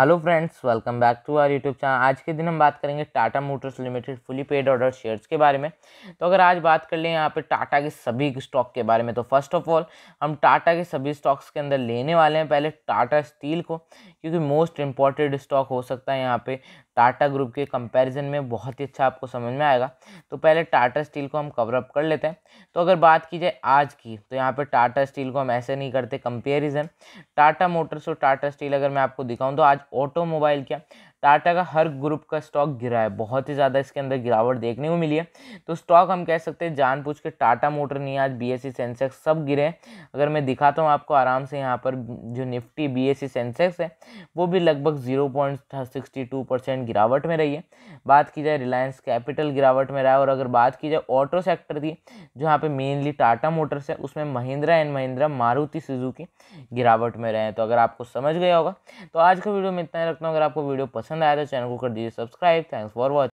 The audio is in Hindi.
hello friends welcome back to our YouTube channel आज के दिन हम बात करेंगे Tata Motors Limited fully paid order shares के बारे में तो अगर आज बात कर लें यहाँ पे टाटा के सभी स्टॉक के बारे में तो फर्स्ट ऑफ ऑल हम टाटा के सभी स्टॉक्स के अंदर लेने वाले हैं पहले टाटा स्टील को क्योंकि मोस्ट इम्पॉर्टेंट स्टॉक हो सकता है यहाँ पर टाटा ग्रुप के कंपेरिजन में बहुत ही अच्छा आपको समझ में आएगा तो पहले टाटा स्टील को हम कवर अप कर लेते हैं तो अगर बात की जाए आज की तो यहाँ पर टाटा स्टील को हम ऐसे नहीं करते कंपेरिजन टाटा मोटर्स और टाटा स्टील अगर मैं आपको दिखाऊँ तो आज ऑटोमोबाइल क्या टाटा का हर ग्रुप का स्टॉक गिरा है बहुत ही ज़्यादा इसके अंदर गिरावट देखने को मिली है तो स्टॉक हम कह सकते हैं जानबूझ के टाटा मोटर नहीं आज बी एस सी सेंसेक्स सब गिरे हैं अगर मैं दिखाता हूँ आपको आराम से यहाँ पर जो Nifty B S C Sensex है वो भी लगभग zero point sixty two percent गिरावट में रही है बात की जाए रिलायंस कैपिटल गिरावट में रहा है और अगर बात की जाए ऑटो सेक्टर की जहाँ पे मेनली टाटा मोटर्स है उसमें महिंद्रा एंड महिंद्रा मारुति सुजुकी गिरावट में रहे हैं तो अगर आपको समझ गया होगा तो आज का वीडियो में इतना ही रखता हूँ अगर आपको वीडियो पसंद आया तो चैनल को कर दीजिए सब्सक्राइब थैंक्स फॉर वॉचिंग